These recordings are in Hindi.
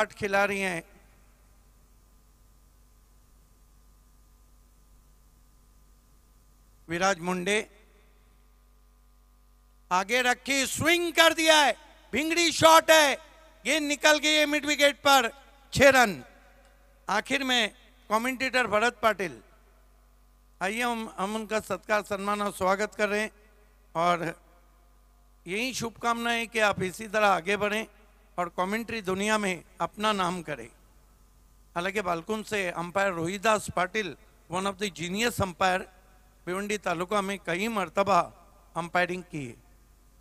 चाट खिला रही हैं विराज मुंडे आगे रखी स्विंग कर दिया है भिंगड़ी शॉट है ये निकल गई है मिड विकेट पर छह रन आखिर में कमेंटेटर भरत पाटिल आइए हम हम उनका सत्कार सम्मान और स्वागत कर रहे हैं और यही शुभकामनाएं कि आप इसी तरह आगे बढ़ें और कमेंट्री दुनिया में अपना नाम करे हालांकि बालकुन से umpire Rohidas Patil one of the genius umpire Bhiwandi taluka में कई मरतबा अंपायरिंग की है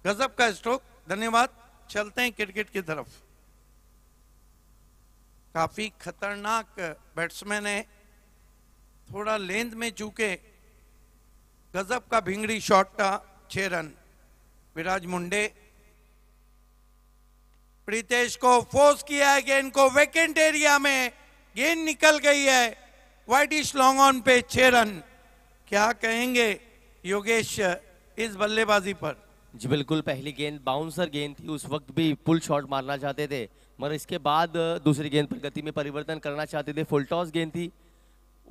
गजब का स्ट्रोक धन्यवाद चलते हैं क्रिकेट की तरफ काफी खतरनाक बैट्समैन है थोड़ा लेंथ में चूके गजब का भिंगड़ी शॉट का छह रन विराज मुंडे प्रीतेश को फोर्स किया है कि इनको वैकेंट एरिया में गेंद निकल गई है वाइट इश लॉन्ग ऑन पे छह रन क्या कहेंगे योगेश इस बल्लेबाजी पर जी बिल्कुल पहली गेंद बाउंसर गेंद थी उस वक्त भी पुल शॉट मारना चाहते थे मगर इसके बाद दूसरी गेंद पर गति में परिवर्तन करना चाहते थे फुल टॉस गेंद थी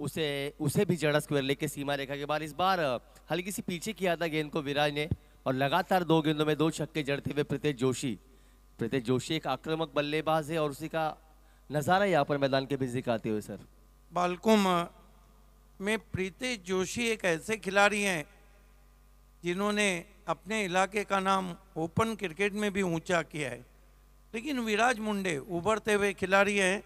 उसे उसे भी जड़ा स्क्वायर लेके सीमा रेखा के बाद इस बार हल्की सी पीछे किया था गेंद को विराज ने और लगातार दो गेंदों में दो छक्के जड़ते हुए प्रत्येक जोशी प्रत्येक जोशी एक आक्रमक बल्लेबाज है और उसी का नज़ारा यहाँ पर मैदान के बीच दिखाते हुए सर बालकुम में प्रीतेश जोशी एक ऐसे खिलाड़ी हैं जिन्होंने अपने इलाके का नाम ओपन क्रिकेट में भी ऊंचा किया है लेकिन विराज मुंडे उभरते हुए खिलाड़ी हैं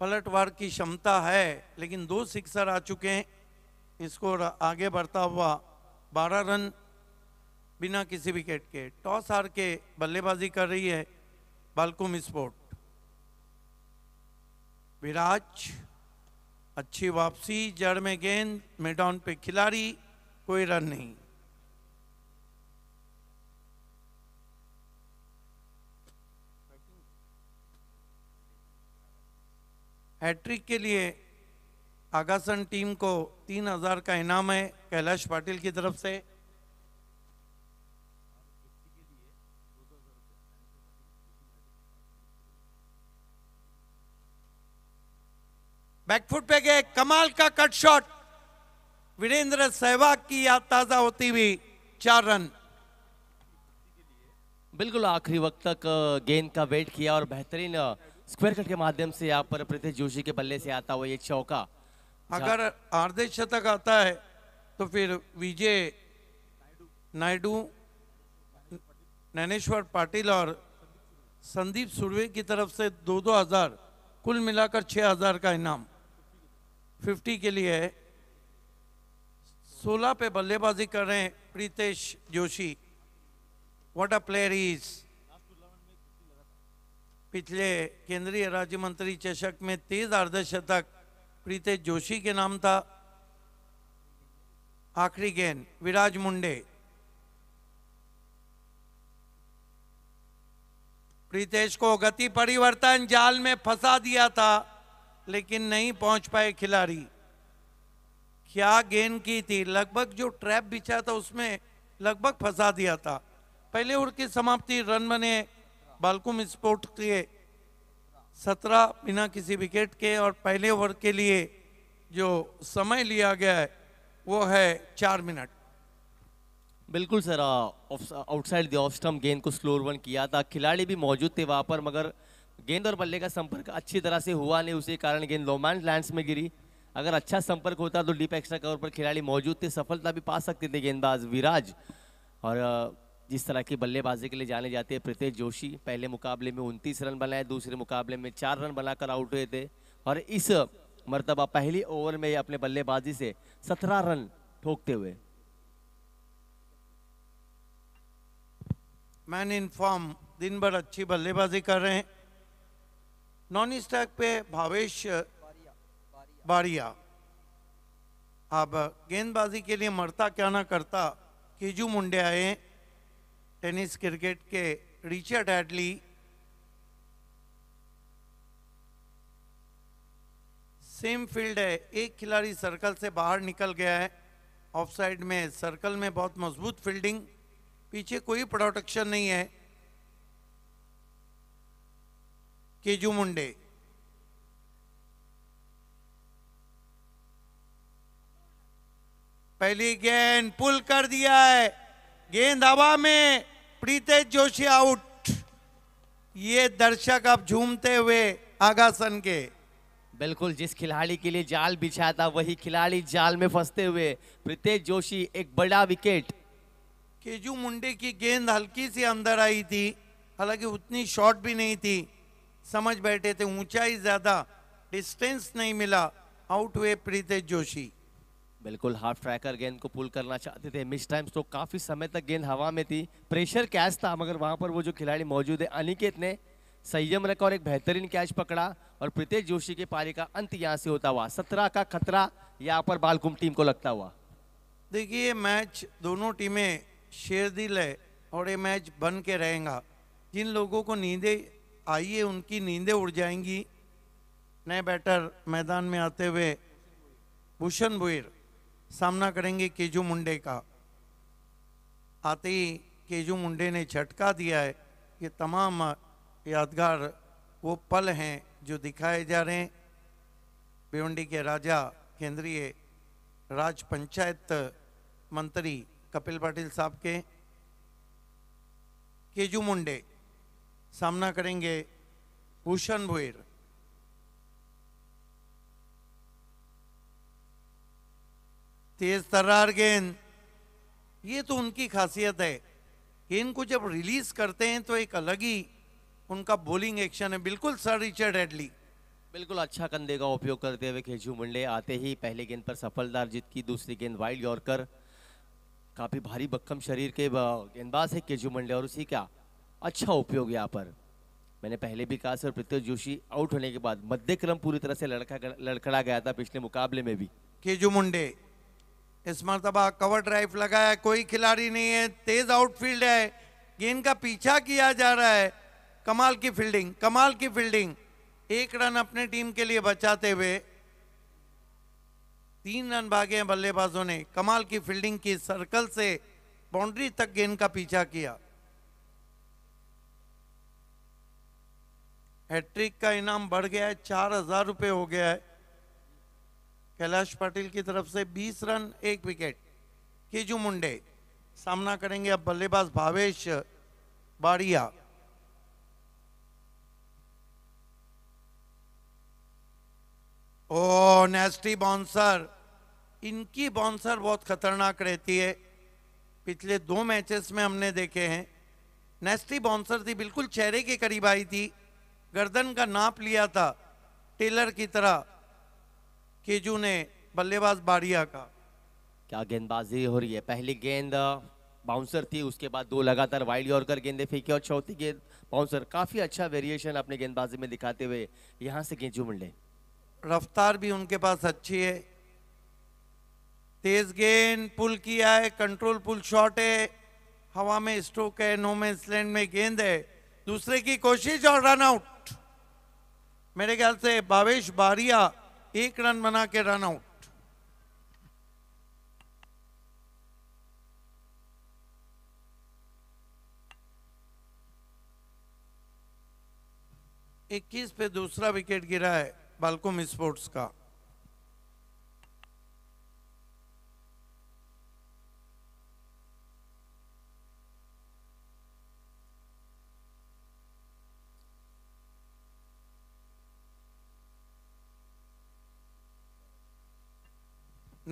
पलटवार की क्षमता है लेकिन दो सिक्सर आ चुके हैं इसको आगे बढ़ता हुआ बारह रन बिना किसी विकेट के टॉस हार के बल्लेबाजी कर रही है बालकुम स्पोर्ट विराज अच्छी वापसी जड़ में गेंद मेडाउन पे खिलाड़ी कोई रन नहीं हैट्रिक के लिए आगासन टीम को तीन हजार का इनाम है कैलाश पाटिल की तरफ से बैकफुट पे गए कमाल का कट शॉट वीरेंद्र सहवाग की याद ताजा होती हुई चार रन बिल्कुल आखिरी वक्त तक गेंद का वेट किया और बेहतरीन स्क्वायर कट के माध्यम से यहाँ पर प्रतीश जोशी के बल्ले से आता हुआ एक चौका अगर आर्धे शतक आता है तो फिर विजय नायडू नैनेश्वर पाटिल और संदीप सुरवे की तरफ से दो दो हजार कुल मिलाकर छह हजार का इनाम फिफ्टी के लिए सोलह पे बल्लेबाजी कर रहे हैं Pritesh Joshi what a player is पिछले केंद्रीय राज्य मंत्री चषक में तेज अर्धशतक प्रीतेश जोशी के नाम था आखिरी गेंद विराज मुंडे प्रीतेश को गति परिवर्तन जाल में फंसा दिया था लेकिन नहीं पहुंच पाए खिलाड़ी क्या गेंद की थी लगभग जो ट्रैप बिछा था उसमें लगभग फंसा दिया था पहले ओवर की समाप्ति रन बने बालकुम स्पोर्ट के सत्रह बिना किसी विकेट के और पहले ओवर के लिए जो समय लिया गया है वो है चार मिनट बिल्कुल sir outside the off stump गेंद को स्लोर वन किया था खिलाड़ी भी मौजूद थे वहाँ पर मगर गेंद और बल्ले का संपर्क अच्छी तरह से हुआ नहीं उसी कारण गेंद लोमान लैंड्स में गिरी अगर अच्छा संपर्क होता तो डीप एक्स्ट्रा कवर पर खिलाड़ी मौजूद थे सफलता भी पा सकते थे गेंदबाज विराज और जिस तरह की बल्लेबाजी के लिए जाने जाते हैं प्रत्येक जोशी पहले मुकाबले में उनतीस रन बनाए दूसरे मुकाबले में चार रन बनाकर आउट हुए थे और इस मरतबा पहली ओवर में अपने बल्लेबाजी से सत्रह रन ठोकते हुए मैन इन फॉर्म दिन भर अच्छी बल्लेबाजी कर रहे हैं नॉन स्टैक पे भावेश बारिया अब गेंदबाजी के लिए मरता क्या ना करता केजू मुंडे आए टेनिस क्रिकेट के रिचर्ड एडली सेम फील्ड है एक खिलाड़ी सर्कल से बाहर निकल गया है ऑफ साइड में सर्कल में बहुत मजबूत फील्डिंग पीछे कोई प्रोटेक्शन नहीं है केजू मुंडे पहली गेंद पुल कर दिया है गेंद हवा में प्रीतेश जोशी आउट ये दर्शक अब झूमते हुए आगासन के बिल्कुल जिस खिलाड़ी के लिए जाल बिछाया था वही खिलाड़ी जाल में फंसते हुए प्रीतेश जोशी एक बड़ा विकेट केजू मुंडे की गेंद हल्की सी अंदर आई थी हालांकि उतनी शॉट भी नहीं थी समझ बैठे थे ऊंचाई ज्यादा डिस्टेंस नहीं मिला आउट हुए प्रीतेश जोशी बिल्कुल हाफ ट्रैकर गेंद को पुल करना चाहते थे मिस टाइम्स तो काफी समय तक गेंद हवा में थी प्रेशर कैच था मगर वहां पर वो जो खिलाड़ी मौजूद है अनिकेत ने संयम रखा और एक बेहतरीन कैच पकड़ा और प्रीतेश जोशी के पारी का अंत यहाँ से होता हुआ सत्रह का खतरा यहाँ पर बालकुम टीम को लगता हुआ देखिए मैच दोनों टीमें शेर दिल है और ये मैच बन के रहेगा जिन लोगों को नींदें आइए उनकी नींदें उड़ जाएंगी नए बैटर मैदान में आते हुए भूषण भुईर सामना करेंगे केजू मुंडे का आते ही केजू मुंडे ने झटका दिया है ये तमाम यादगार वो पल हैं जो दिखाए जा रहे हैं भिवंडी के राजा केंद्रीय राज पंचायत मंत्री कपिल पाटिल साहब के केजू मुंडे सामना करेंगे भूषण भुईर तेज तर्रार गेंद ये तो उनकी खासियत है कि इनको जब रिलीज करते हैं तो एक अलग ही उनका बॉलिंग एक्शन है बिल्कुल सर रिचर्ड हेडली बिल्कुल अच्छा कंधे का उपयोग करते हुए खेजू मुंडे आते ही पहले गेंद पर सफलदार जीत की दूसरी गेंद वाइल्ड यॉर्कर काफ़ी भारी बक्कम शरीर के गेंदबाज है केजू मंडे और उसी क्या अच्छा उपयोग यहाँ पर मैंने पहले भी कहा सर प्रत्युष जोशी आउट होने के बाद मध्य क्रम पूरी तरह से लड़का लड़खड़ा गया था पिछले मुकाबले में भी केजू मुंडे इस मरतबा कवर ड्राइव लगाया कोई खिलाड़ी नहीं है तेज आउटफील्ड है गेंद का पीछा किया जा रहा है कमाल की फील्डिंग कमाल की फील्डिंग एक रन अपने टीम के लिए बचाते हुए तीन रन भागे हैं बल्लेबाजों ने कमाल की फील्डिंग की सर्कल से बाउंड्री तक गेंद का पीछा किया हैट्रिक का इनाम बढ़ गया है चार हजार रुपये हो गया है कैलाश पाटिल की तरफ से 20 रन एक विकेट केजू मुंडे सामना करेंगे अब बल्लेबाज भावेश बाड़िया ओ नेस्टी बाउंसर इनकी बाउंसर बहुत खतरनाक रहती है पिछले दो मैचेस में हमने देखे हैं नेस्टी बाउंसर थी बिल्कुल चेहरे के करीब आई थी गर्दन का नाप लिया था टेलर की तरह केजू ने बल्लेबाज बाड़िया का क्या गेंदबाजी हो रही है पहली गेंद बाउंसर थी उसके बाद दो लगातार वाइड यॉर्कर गेंदे फेंके और चौथी गेंद बाउंसर काफी अच्छा वेरिएशन अपने गेंदबाजी में दिखाते हुए यहाँ से केजू मुंडे रफ्तार भी उनके पास अच्छी है तेज गेंद पुल किया है कंट्रोल पुल शॉट है हवा में स्ट्रोक है नोमेंस में गेंद है दूसरे की कोशिश और रन आउट मेरे ख्याल से भावेश बारिया एक रन बना के रन आउट इक्कीस पे दूसरा विकेट गिरा है बालकुम स्पोर्ट्स का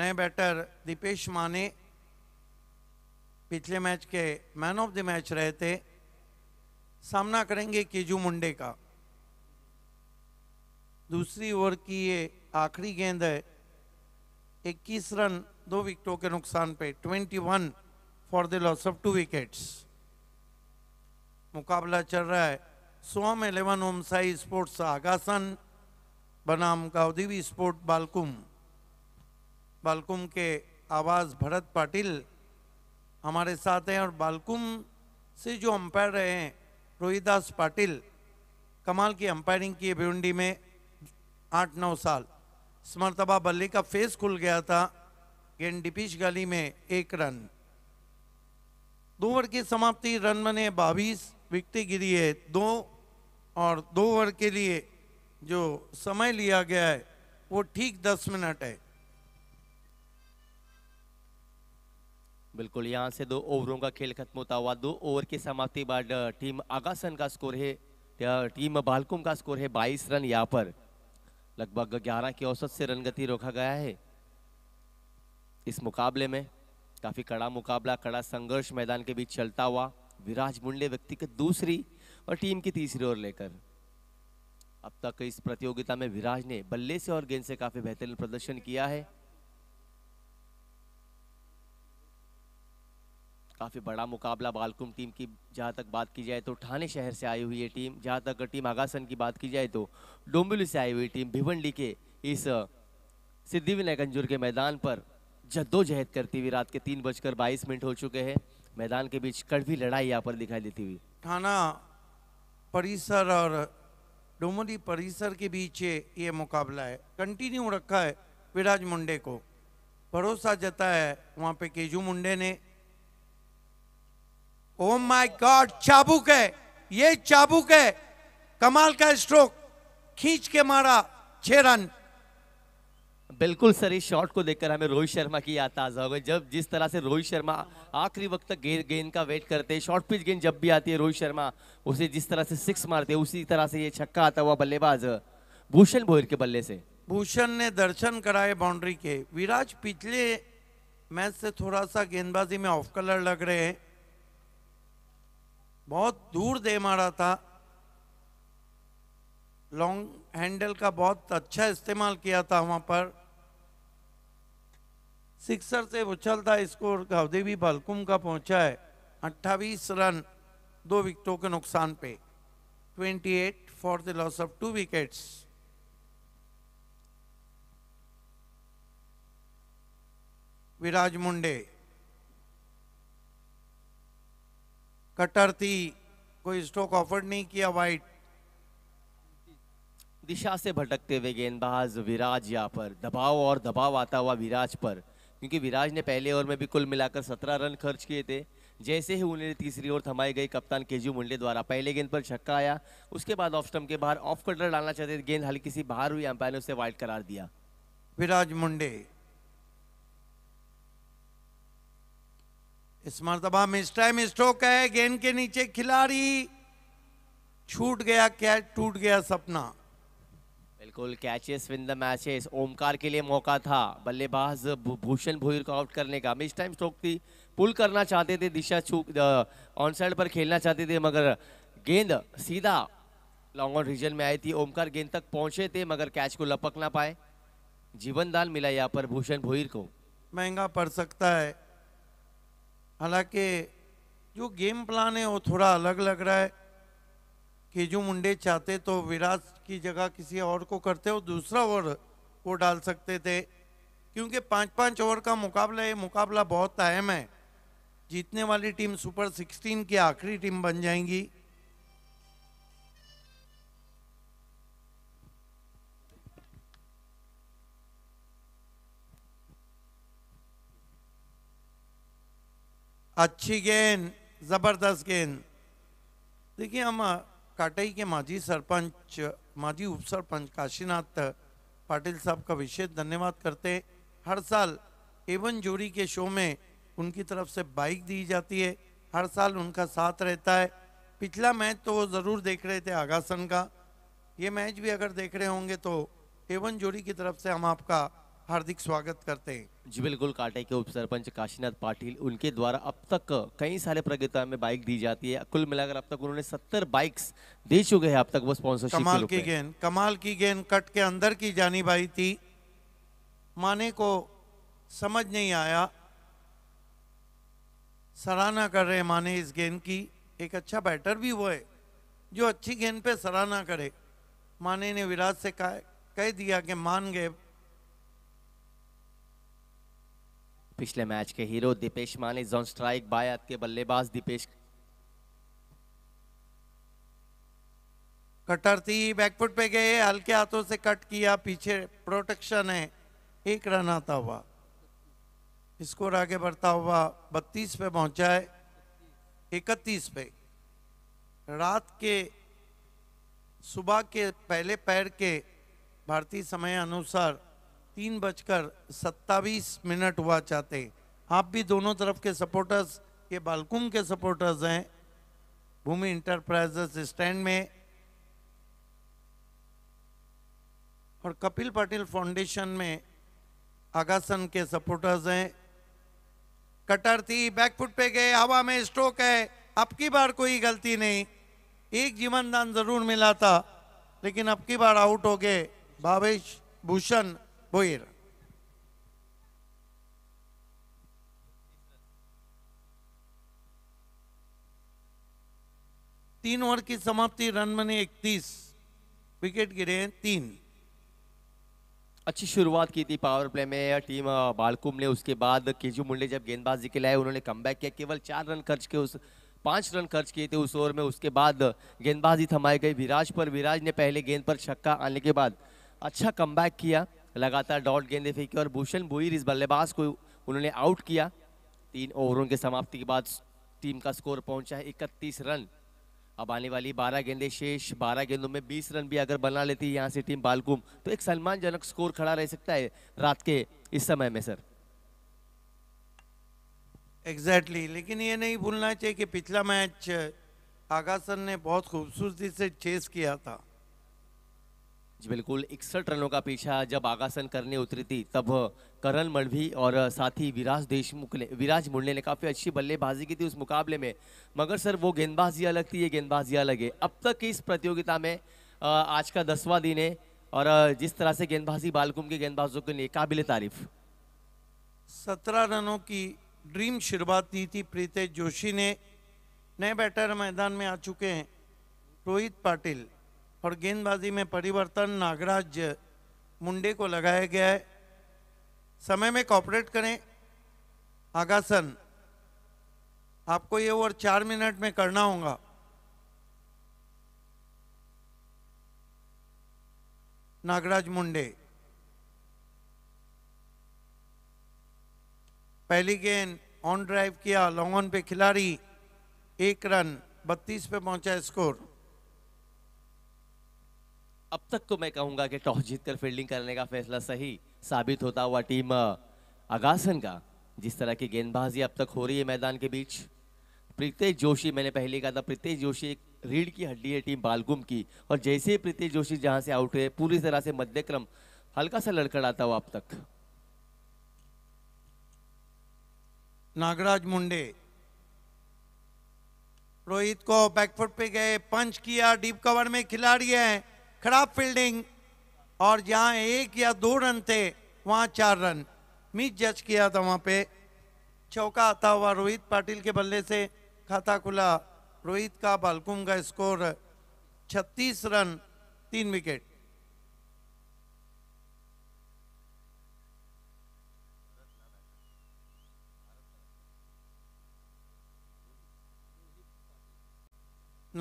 नए बैटर दीपेश माने पिछले मैच के मैन ऑफ द मैच रहे थे सामना करेंगे केजू मुंडे का दूसरी ओवर की ये आखिरी गेंद है 21 रन दो विकेटों के नुकसान पे 21 for the loss of two wickets मुकाबला चल रहा है सोम एलेवन ओमसाई स्पोर्ट्स आगासन बनाम गाउदीवी स्पोर्ट बालकुम बालकुम के आवाज़ भरत पाटिल हमारे साथ हैं और बालकुम से जो अंपायर रहे हैं रोहिदास पाटिल कमाल की अंपायरिंग की भिवंडी में आठ नौ साल स्मरतबा बल्ले का फेस खुल गया था गेंद डिपिश गली में एक रन दो ओवर की समाप्ति रन बने बावीस विकटें गिरी है दो और दो ओवर के लिए जो समय लिया गया है वो ठीक दस मिनट है बिल्कुल यहाँ से दो ओवरों का खेल खत्म होता हुआ दो ओवर की समाप्ति बाद टीम आगासन का स्कोर है टीम बालकुम का स्कोर है 22 रन यहाँ पर लगभग 11 की औसत से रन गति रोका गया है इस मुकाबले में काफ़ी कड़ा मुकाबला कड़ा संघर्ष मैदान के बीच चलता हुआ विराज मुंडे के दूसरी और टीम की तीसरी ओर लेकर अब तक इस प्रतियोगिता में विराज ने बल्ले से और गेंद से काफ़ी बेहतरीन प्रदर्शन किया है काफ़ी बड़ा मुकाबला बालकुम टीम की जहाँ तक बात की जाए तो ठाणे शहर से आई हुई ये टीम जहाँ तक टीम आगासन की बात की जाए तो डोंबिवली से आई हुई टीम भिवंडी के इस सिद्धिविनायक अंजूर के मैदान पर जद्दोजहद करती हुई रात के तीन बजकर बाईस मिनट हो चुके हैं मैदान के बीच कड़वी लड़ाई यहाँ पर दिखाई देती हुई थाना परिसर और डोमरी परिसर के बीच ये मुकाबला है कंटिन्यू रखा है विराज मुंडे को भरोसा जता है वहाँ पे केजू मुंडे ने ओ माय गॉड चाबुक है ये चाबुक है कमाल का स्ट्रोक खींच के मारा छह रन बिल्कुल सर इस शॉट को देखकर हमें रोहित शर्मा की याद ताज़ा हो गई जब जिस तरह से रोहित शर्मा आखिरी वक्त तक गेंद गेंद का वेट करते हैं शॉर्ट पिच गेंद जब भी आती है रोहित शर्मा उसे जिस तरह से सिक्स मारते हैं उसी तरह से ये छक्का आता हुआ बल्लेबाज भूषण भोईर के बल्ले से भूषण ने दर्शन कराए बाउंड्री के विराज पिछले मैच से थोड़ा सा गेंदबाजी में ऑफ कलर लग रहे हैं बहुत दूर दे मारा था लॉन्ग हैंडल का बहुत अच्छा इस्तेमाल किया था वहाँ पर सिक्सर से उछलता स्कोर गवदेवी बालकुम का पहुंचा है 28 रन दो विकेटों के नुकसान पे 28 for the loss of two wickets Viraj Munde cutter थी कोई स्ट्रोक ऑफर्ड नहीं किया वाइट दिशा से भटकते हुए गेंदबाज विराज यहाँ पर दबाव और दबाव आता हुआ विराज पर क्योंकि विराज ने पहले ओवर में भी कुल मिलाकर सत्रह रन खर्च किए थे जैसे ही उन्हें तीसरी ओर थमाई गई कप्तान केजू मुंडे द्वारा पहले गेंद पर छक्का आया उसके बाद ऑफ स्टम्प के बाहर ऑफ कटर डालना चाहते गेंद हल्की सी बाहर हुई अंपायर ने उसे वाइट करार दिया विराज मुंडे इस मरतबा मिस टाइम स्ट्रोक है गेंद के नीचे खिलाड़ी छूट गया कैच टूट गया सपना बिल्कुल catches win the matches Omkar के लिए मौका था बल्लेबाज भूषण भोईर को आउट करने का मिस टाइम स्ट्रोक थी पुल करना चाहते थे दिशा छूक ऑन साइड पर खेलना चाहते थे मगर गेंद सीधा लॉन्ग ऑन रीजन में आई थी ओमकार गेंद तक पहुंचे थे मगर कैच को लपक ना पाए जीवन दान मिला यहाँ पर भूषण भोईर को महंगा पड़ सकता है हालांकि जो गेम प्लान है वो थोड़ा अलग लग रहा है कि जो मुंडे चाहते तो विराट की जगह किसी और को करते और दूसरा ओवर वो डाल सकते थे क्योंकि पाँच पाँच ओवर का मुकाबला ये मुकाबला बहुत अहम है जीतने वाली टीम सुपर 16 की आखिरी टीम बन जाएंगी अच्छी गेंद ज़बरदस्त गेंद देखिए हम काटई के माजी सरपंच माजी उप सरपंच काशीनाथ पाटिल साहब का विशेष धन्यवाद करते हैं हर साल एवन जोड़ी के शो में उनकी तरफ से बाइक दी जाती है हर साल उनका साथ रहता है पिछला मैच तो वो ज़रूर देख रहे थे आगासन का ये मैच भी अगर देख रहे होंगे तो एवन जोड़ी की तरफ से हम आपका हार्दिक स्वागत करते हैं जी बिल्कुल कांटे के उप सरपंच काशीनाथ पाटिल उनके द्वारा अब तक कई सारे प्रतियोगिता में बाइक दी जाती है कुल मिलाकर अब तक उन्होंने सत्तर बाइक्स दे चुके हैं अब तक वो स्पॉन्सर कमाल की गेंद कमाल की गेंद कट के अंदर की जानी बाई थी माने को समझ नहीं आया सराहना कर रहे माने इस गेंद की एक अच्छा बैटर भी वो है जो अच्छी गेंद पे सराहना करे माने ने विराट से कह दिया कि मान गए पिछले मैच के हीरो दीपेश माने जोन स्ट्राइक बायात के बल्लेबाज दीपेश कटर थी बैकफुट पे गए हल्के हाथों से कट किया पीछे प्रोटेक्शन है एक रन आता हुआ स्कोर आगे बढ़ता हुआ बत्तीस पे पहुंचा है इकतीस पे रात के सुबह के पहले पैर के भारतीय समय अनुसार तीन बजकर सत्तावीस मिनट हुआ चाहते आप भी दोनों तरफ के सपोर्टर्स ये बालकुम के सपोर्टर्स हैं भूमि इंटरप्राइजेस स्टैंड में और कपिल पाटिल फाउंडेशन में आगासन के सपोर्टर्स हैं कटर थी बैकफुट पे गए हवा में स्ट्रोक है अब की बार कोई गलती नहीं एक जीवन दान जरूर मिला था लेकिन अब की बार आउट हो गए भावेश भूषण ir. तीन ओवर की समाप्ति रन बने इकतीस विकेट गिरे हैं तीन अच्छी शुरुआत की थी पावर प्ले में टीम बालकुम ने उसके बाद केजू मुंडे जब गेंदबाजी के लाए उन्होंने कम किया केवल चार रन खर्च के उस पांच रन खर्च किए थे उस ओवर में उसके बाद गेंदबाजी थमाई गई विराज पर विराज ने पहले गेंद पर छक्का आने के बाद अच्छा कम किया लगातार डॉट गेंदे फेंकी और भूषण भोईर इस बल्लेबाज को उन्होंने आउट किया तीन ओवरों के समाप्ति के बाद टीम का स्कोर पहुंचा है इकतीस रन अब आने वाली 12 गेंदे शेष 12 गेंदों में 20 रन भी अगर बना लेती है यहाँ से टीम बालकुम तो एक सम्मानजनक स्कोर खड़ा रह सकता है रात के इस समय में सर एग्जैक्टली exactly. लेकिन ये नहीं भूलना चाहिए कि पिछला मैच आगासन ने बहुत खूबसूरती से चेस किया था जी बिल्कुल इकसठ रनों का पीछा जब आगासन करने उतरी थी तब करण मलवी और साथ ही विराज देशमुख ने विराज मुंडले ने काफ़ी अच्छी बल्लेबाजी की थी उस मुकाबले में मगर सर वो गेंदबाजी अलग थी ये गेंदबाजी अलग है अब तक इस प्रतियोगिता में आज का दसवां दिन है और जिस तरह से गेंदबाजी बालकुम के गेंदबाजों के लिए काबिल तारीफ सत्रह रनों की ड्रीम शुरुआत दी थी प्रीतेश जोशी ने नए बैटर मैदान में आ चुके हैं रोहित पाटिल और गेंदबाजी में परिवर्तन नागराज मुंडे को लगाया गया है समय में कॉपरेट करें आगासन आपको ये ओवर चार मिनट में करना होगा नागराज मुंडे पहली गेंद ऑन ड्राइव किया लॉन्ग ऑन पे खिलाड़ी एक रन 32 पे पहुंचा स्कोर अब तक तो मैं कहूंगा कि टॉस जीतकर फील्डिंग करने का फैसला सही साबित होता हुआ टीम अगासन का जिस तरह की गेंदबाजी अब तक हो रही है मैदान के बीच प्रीतेश जोशी मैंने पहले कहा था प्रीतेश जोशी एक रीढ़ की हड्डी है टीम बालगुम की और जैसे ही प्रीतेश जोशी जहां से आउट हुए पूरी तरह से मध्यक्रम हल्का सा लड़खड़ाता हुआ अब तक नागराज मुंडे रोहित को बैकफुट पे गए पंच किया डीप कवर में खिलाड़ी है खराब फील्डिंग और जहाँ एक या दो रन थे वहाँ चार रन मीट जज किया था वहाँ पे चौका आता हुआ रोहित पाटिल के बल्ले से खाता खुला रोहित का बालकुम का स्कोर 36 रन तीन विकेट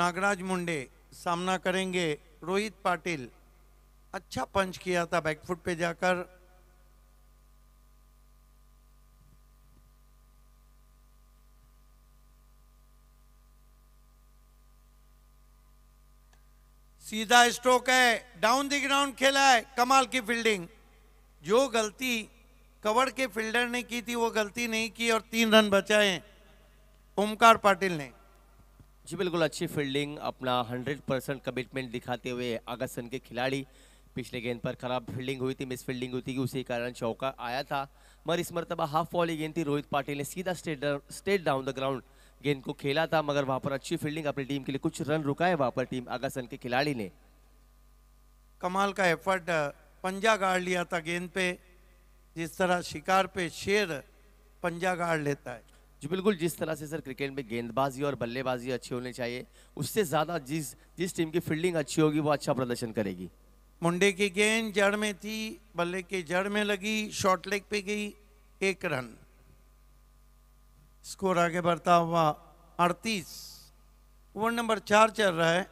नागराज मुंडे सामना करेंगे रोहित पाटिल अच्छा पंच किया था बैकफुट पे जाकर सीधा स्ट्रोक है डाउन दी ग्राउंड खेला है कमाल की फील्डिंग जो गलती कवर के फील्डर ने की थी वो गलती नहीं की और तीन रन बचाए ओमकार पाटिल ने जी बिल्कुल अच्छी फील्डिंग अपना 100 परसेंट कमिटमेंट दिखाते हुए अगस्तन के खिलाड़ी पिछले गेंद पर खराब फील्डिंग हुई थी मिस फील्डिंग हुई थी उसी कारण चौका आया था मगर इस मरतबा हाफ वॉली गेंद थी रोहित पाटिल ने सीधा straight straight down the ground गेंद को खेला था मगर वहां पर अच्छी फील्डिंग अपनी टीम के लिए कुछ रन रुकाए वहां पर टीम अगस्तन के खिलाड़ी ने कमाल का एफर्ट पंजा गाड़ लिया था गेंद पे जिस तरह शिकार पे शेर पंजा गाड़ लेता है जो बिल्कुल जिस तरह से सर क्रिकेट में गेंदबाजी और बल्लेबाजी अच्छी होनी चाहिए उससे ज़्यादा जिस जिस टीम की फील्डिंग अच्छी होगी वो अच्छा प्रदर्शन करेगी मुंडे की गेंद जड़ में थी बल्ले के जड़ में लगी शॉर्ट लेग पे गई एक रन स्कोर आगे बढ़ता हुआ अड़तीस ओवर नंबर चार चल रहा है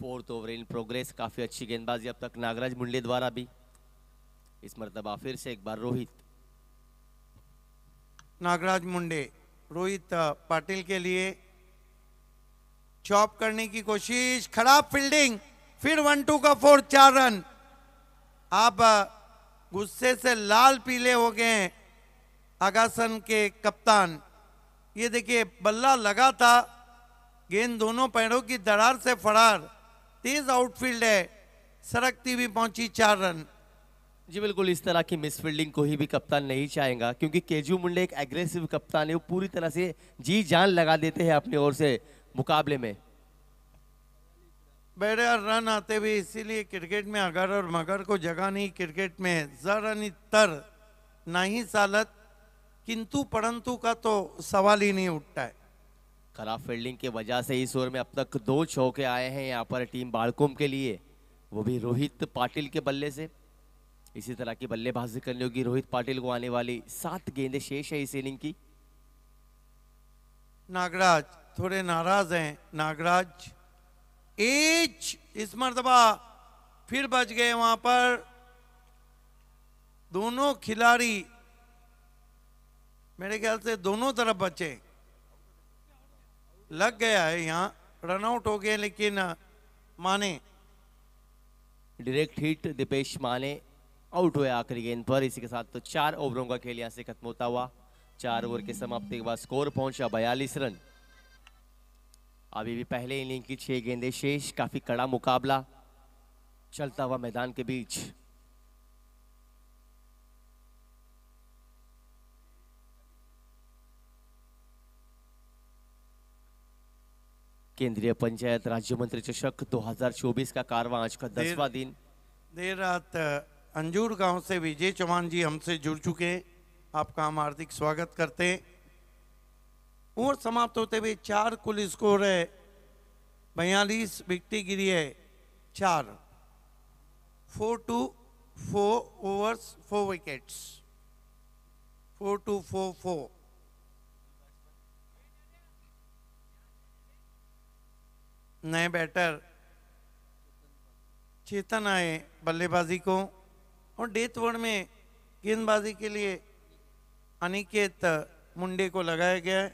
फोर्थ ओवर इन प्रोग्रेस काफ़ी अच्छी गेंदबाजी अब तक नागराज मुंडे द्वारा भी इस मरतबा फिर से एक बार रोहित नागराज मुंडे रोहित पाटिल के लिए चॉप करने की कोशिश खराब फील्डिंग फिर वन टू का फोर चार रन आप गुस्से से लाल पीले हो गए हैं आगासन के कप्तान ये देखिए बल्ला लगा था गेंद दोनों पैरों की दरार से फरार तेज आउटफील्ड है सरकती भी पहुंची चार रन जी बिल्कुल इस तरह की मिसफील्डिंग को ही भी कप्तान नहीं चाहेगा क्योंकि केजू मुंडे एक एग्रेसिव कप्तान है वो पूरी तरह से जी जान लगा देते हैं अपनी ओर से मुकाबले में बेड़े और रन आते भी इसीलिए क्रिकेट में अगर और मगर को जगह नहीं क्रिकेट में जरा तर ना ही सालत किंतु परंतु का तो सवाल ही नहीं उठता है खराब फील्डिंग की वजह से इस ओर में अब तक दो चौके आए हैं यहाँ पर टीम बाड़कुम के लिए वो भी रोहित पाटिल के बल्ले से इसी तरह की बल्लेबाजी करनी होगी रोहित पाटिल को आने वाली सात गेंदे शेष है इस इनिंग की नागराज थोड़े नाराज हैं नागराज एच इस मरतबा फिर बच गए वहां पर दोनों खिलाड़ी मेरे ख्याल से दोनों तरफ बचे लग गया है यहाँ रनआउट हो गए लेकिन माने डायरेक्ट हिट दीपेश माने आउट हुए आखिरी गेंद पर इसी के साथ तो चार ओवरों का खेल यहां से खत्म होता हुआ चार ओवर के समाप्ति के बाद स्कोर पहुंचा बयालीस रन अभी भी पहले इनिंग की छह गेंदे शेष काफी कड़ा मुकाबला चलता हुआ मैदान के बीच केंद्रीय पंचायत राज्य मंत्री चषक 2024 का कारवा आज का दसवा दिन देर रात अंजूर गांव से विजय चौहान जी हमसे जुड़ चुके हैं आपका हम हार्दिक स्वागत करते हैं और समाप्त होते हुए चार कुल स्कोर है बयालीस विकटी गिरी है चार four two four overs four wickets four two four four नए बैटर चेतन आए बल्लेबाजी को और डेथ ओवर में गेंदबाजी के लिए अनिकेत मुंडे को लगाया गया है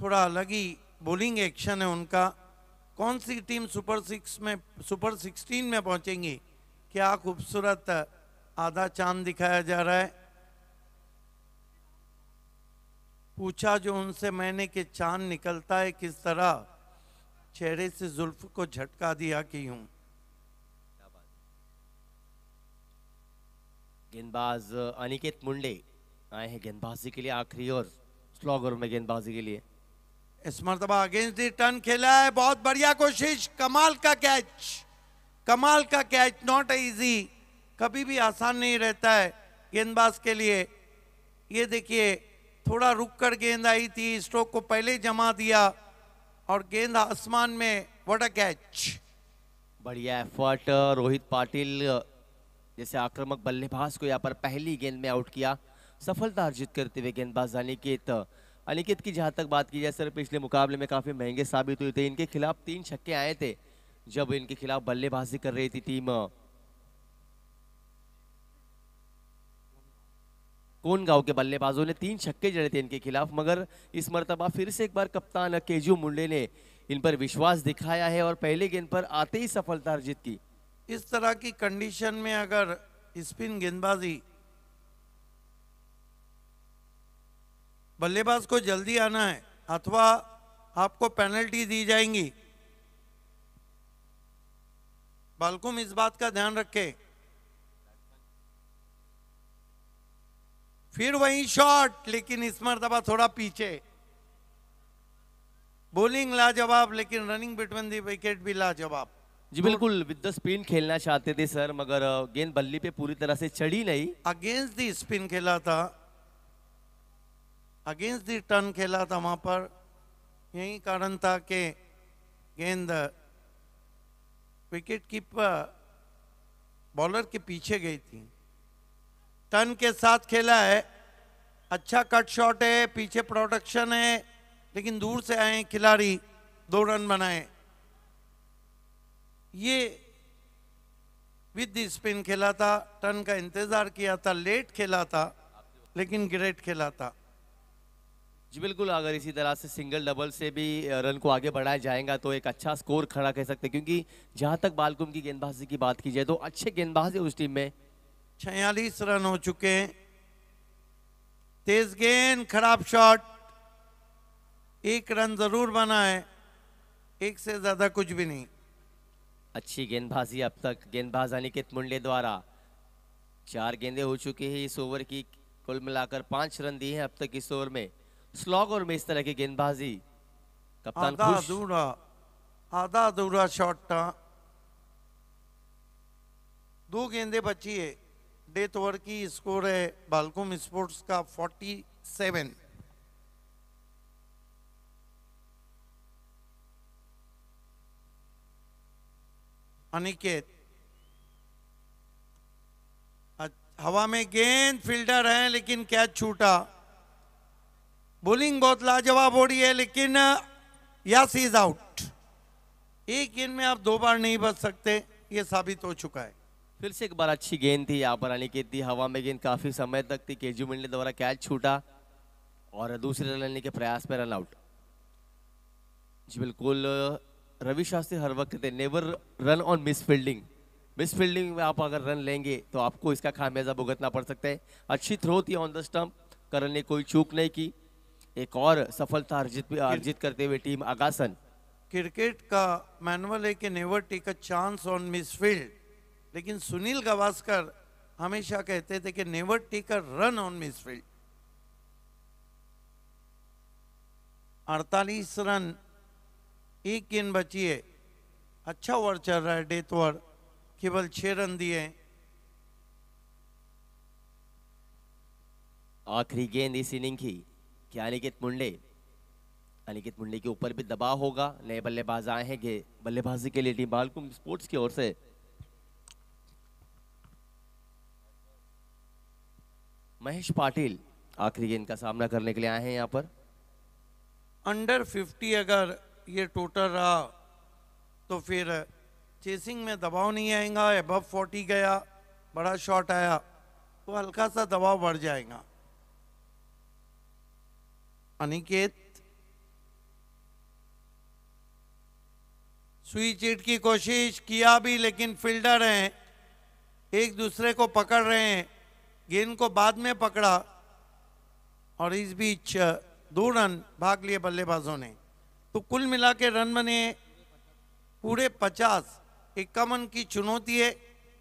थोड़ा अलग ही बोलिंग एक्शन है उनका कौन सी टीम सुपर सिक्स में सुपर सिक्सटीन में पहुंचेंगी क्या खूबसूरत आधा चांद दिखाया जा रहा है पूछा जो उनसे मैंने कि चांद निकलता है किस तरह चेहरे से जुल्फ को झटका दिया कि हूं गेंदबाज अनिकेत मुंडे आए हैं गेंदबाजी के लिए आखिरी और स्लॉग में गेंदबाजी के लिए इस मरतबा अगेंस्ट दी टर्न खेला है बहुत बढ़िया कोशिश कमाल का कैच कमाल का कैच नॉट इजी कभी भी आसान नहीं रहता है गेंदबाज के लिए ये देखिए थोड़ा रुक कर गेंद आई थी स्ट्रोक को पहले जमा दिया और गेंद आसमान में वट अ कैच बढ़िया एफर्ट रोहित पाटिल जैसे आक्रमक बल्लेबाज को यहाँ पर पहली गेंद में आउट किया सफलता अर्जित करते हुए गेंदबाज अनिकेत अनिकेत की जहाँ तक बात की जाए सर पिछले मुकाबले में काफ़ी महंगे साबित हुए थे इनके खिलाफ तीन छक्के आए थे जब इनके खिलाफ बल्लेबाजी कर रही थी टीम कौन गांव के बल्लेबाजों ने तीन छक्के जड़े थे इनके खिलाफ मगर इस मरतबा फिर से एक बार कप्तान केजू मुंडे ने इन पर विश्वास दिखाया है और पहले गेंद पर आते ही सफलता अर्जित की इस तरह की कंडीशन में अगर स्पिन गेंदबाजी बल्लेबाज को जल्दी आना है अथवा आपको पेनल्टी दी जाएंगी बालकुम इस बात का ध्यान रखें फिर वही शॉट लेकिन इस मरतबा थोड़ा पीछे बॉलिंग लाजवाब लेकिन रनिंग बिटवीन दी विकेट भी लाजवाब जी तो बिल्कुल विद द स्पिन खेलना चाहते थे सर मगर uh, गेंद बल्ली पे पूरी तरह से चढ़ी नहीं अगेंस्ट दी स्पिन खेला था अगेंस्ट दी टर्न खेला था वहां पर यही कारण था कि गेंद विकेट कीपर बॉलर के पीछे गई थी टर्न के साथ खेला है अच्छा कट शॉट है पीछे प्रोडक्शन है लेकिन दूर से आए खिलाड़ी दो रन बनाए ये विद स्पिन खेला था टर्न का इंतजार किया था लेट खेला था लेकिन ग्रेट खेला था जी बिल्कुल अगर इसी तरह से सिंगल डबल से भी रन को आगे बढ़ाया जाएगा तो एक अच्छा स्कोर खड़ा कह सकते क्योंकि जहां तक बालकुम की गेंदबाजी की बात की जाए तो अच्छे गेंदबाज है उस टीम में छियालीस रन हो चुके हैं तेज गेंद खराब शॉट एक रन जरूर बना है एक से ज्यादा कुछ भी नहीं अच्छी गेंदबाजी अब तक गेंदबाज अनिकेत मुंडे द्वारा चार गेंदे हो चुकी है इस ओवर की कुल मिलाकर पांच रन दिए हैं अब तक इस ओवर में स्लॉग ओवर में इस तरह की गेंदबाजी कप्तान आधा अधूरा आधा अधूरा शॉट दो गेंदे बची है डेथ ओवर की स्कोर है बालकुम स्पोर्ट्स का 47 अनिकेत हवा में गेंद फील्डर है लेकिन कैच छूटा बोलिंग बहुत लाजवाब हो रही है लेकिन यस इज आउट एक गेंद में आप दो बार नहीं बच सकते ये साबित हो चुका है फिर से एक बार अच्छी गेंद थी यहाँ पर अनिकेत थी हवा में गेंद काफी समय तक थी केजू ने द्वारा कैच छूटा और दूसरे रन लेने के प्रयास में रन आउट जी बिल्कुल रवि शास्त्री हर वक्त कहते never run on misfielding misfielding में आप अगर रन लेंगे तो आपको इसका खामियाजा भुगतना पड़ सकता है अच्छी थ्रो थी ऑन द स्टम्प करण ने कोई चूक नहीं की एक और सफलता अर्जित अर्जित करते हुए टीम आगासन क्रिकेट का मैनुअल है कि never take a chance on misfield लेकिन सुनील गावास्कर हमेशा कहते थे कि never take a run on misfield अड़तालीस रन एक गेंद बची है अच्छा ओवर चल रहा है डेथ ओवर केवल छह रन दिए आखिरी गेंद इस इनिंग की क्या अनिकित मुंडे अनिकित मुंडे के ऊपर भी दबाव होगा नए बल्लेबाज आए हैं बल्लेबाजी के लिए टीम बालकुम स्पोर्ट्स की ओर से महेश पाटिल आखिरी गेंद का सामना करने के लिए आए हैं यहाँ पर अंडर 50 अगर ये टोटल रहा तो फिर चेसिंग में दबाव नहीं आएगा एबव 40 गया बड़ा शॉट आया तो हल्का सा दबाव बढ़ जाएगा अनिकेत सुई चीट की कोशिश किया भी लेकिन फील्डर हैं एक दूसरे को पकड़ रहे हैं गेंद को बाद में पकड़ा और इस बीच दो रन भाग लिए बल्लेबाजों ने तो कुल मिला के रन बने पूरे पचास इक्यावन की चुनौती है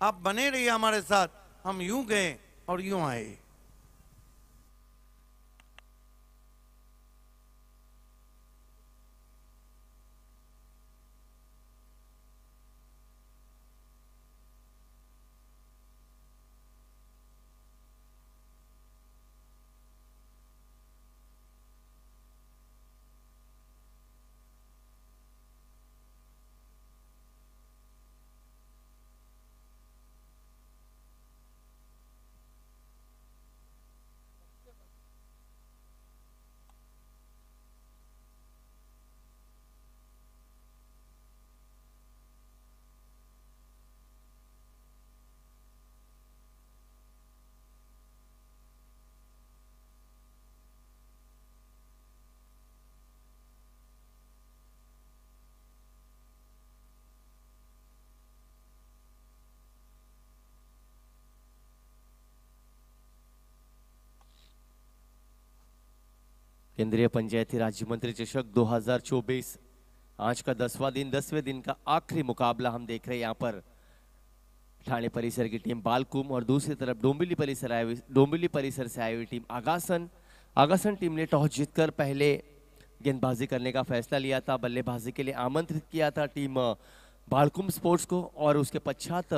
आप बने रहिए हमारे साथ हम यूं गए और यूं आए केंद्रीय पंचायती राज्य मंत्री चषक 2024 आज का दसवा दिन दसवें दिन का आखिरी मुकाबला हम देख रहे हैं यहाँ पर ठाणे परिसर की टीम बालकुम और दूसरी तरफ डोंबिली परिसर आई डोंबिली परिसर से आई हुई टीम आगासन आगासन टीम ने टॉस जीतकर पहले गेंदबाजी करने का फैसला लिया था बल्लेबाजी के लिए आमंत्रित किया था टीम बालकुम स्पोर्ट्स को और उसके पश्चात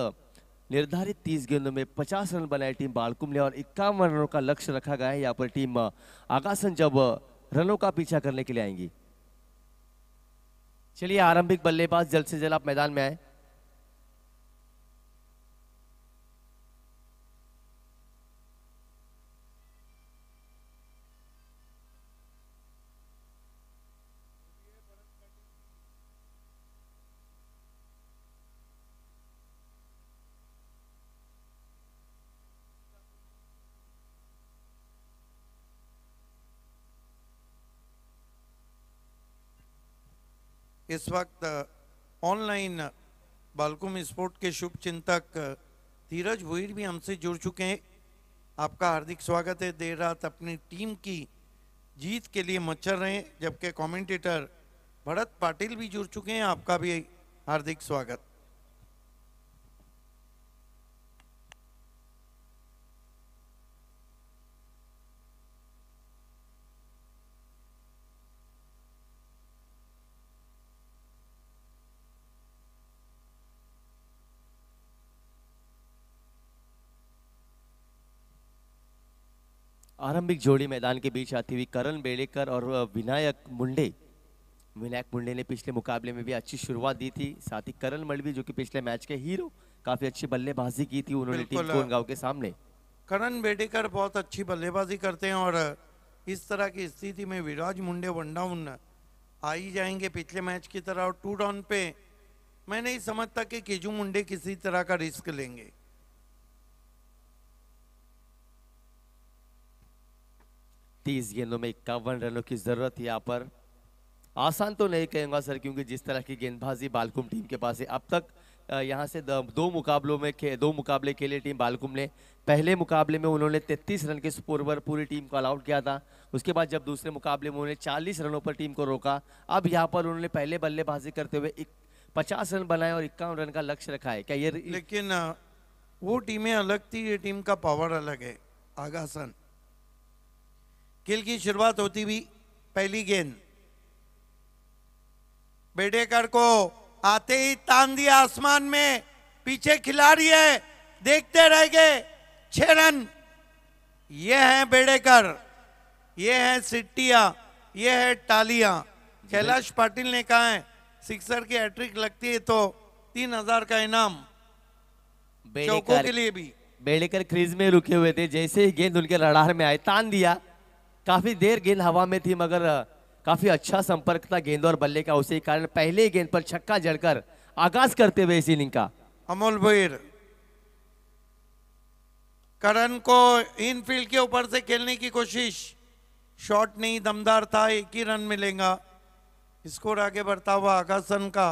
निर्धारित तीस गेंदों में पचास रन बनाए टीम बालकुम ने और इक्यावन रनों का लक्ष्य रखा गया है यहाँ पर टीम आगासन जब रनों का पीछा करने के लिए आएंगी चलिए आरंभिक बल्लेबाज जल्द से जल्द आप मैदान में आए इस वक्त ऑनलाइन बालकुम स्पोर्ट के शुभ चिंतक uh, धीरज भुईर भी हमसे जुड़ चुके हैं आपका हार्दिक स्वागत है देर रात अपनी टीम की जीत के लिए मच्छर रहे जबकि कमेंटेटर भरत पाटिल भी जुड़ चुके हैं आपका भी हार्दिक स्वागत आरंभिक जोड़ी मैदान के बीच आती हुई करण बेड़ेकर और विनायक मुंडे विनायक मुंडे ने पिछले मुकाबले में भी अच्छी शुरुआत दी थी साथ ही करण मलवी जो कि पिछले मैच के हीरो काफी अच्छी बल्लेबाजी की थी उन्होंने टीम के सामने करण बेडेकर बहुत अच्छी बल्लेबाजी करते हैं और इस तरह की स्थिति में विराज मुंडे वन डाउन आ ही जाएंगे पिछले मैच की तरह और टू डाउन पे मैं नहीं समझता कि केजू मुंडे किसी तरह का रिस्क लेंगे तीस गेंदों में इक्यावन रनों की जरूरत है यहाँ पर आसान तो नहीं कहूंगा सर क्योंकि जिस तरह की गेंदबाजी बालकुम टीम के पास है अब तक यहाँ से दो मुकाबलों में खे, दो मुकाबले खेले टीम बालकुम ने पहले मुकाबले में उन्होंने 33 रन के स्कोर पर पूरी टीम को अलाउट किया था उसके बाद जब दूसरे मुकाबले में उन्होंने 40 रनों पर टीम को रोका अब यहाँ पर उन्होंने पहले बल्लेबाजी करते हुए एक पचास रन बनाए और इक्यावन रन का लक्ष्य रखा है क्या ये लेकिन वो टीमें अलग थी ये टीम का पावर अलग है आगासन किल की शुरुआत होती हुई पहली गेंद बेडेकर को आते ही तान दिया आसमान में पीछे खिलाड़ी है देखते रह गए छह रन ये है बेडेकर ये है सिट्टिया ये है टालिया कैलाश पाटिल ने कहा है सिक्सर की हैट्रिक लगती है तो तीन हजार का इनाम चौकों के लिए भी बेडेकर क्रीज में रुके हुए थे जैसे ही गेंद उनके रडार में आए तान दिया काफ़ी देर गेंद हवा में थी मगर काफ़ी अच्छा संपर्क था गेंद और बल्ले का उसी कारण पहले ही गेंद पर छक्का जड़कर आगाज करते हुए इस इनिंग का अमोल भोईर करण को इनफील्ड के ऊपर से खेलने की कोशिश शॉट नहीं दमदार था एक ही रन मिलेगा स्कोर आगे बढ़ता हुआ आकाशन का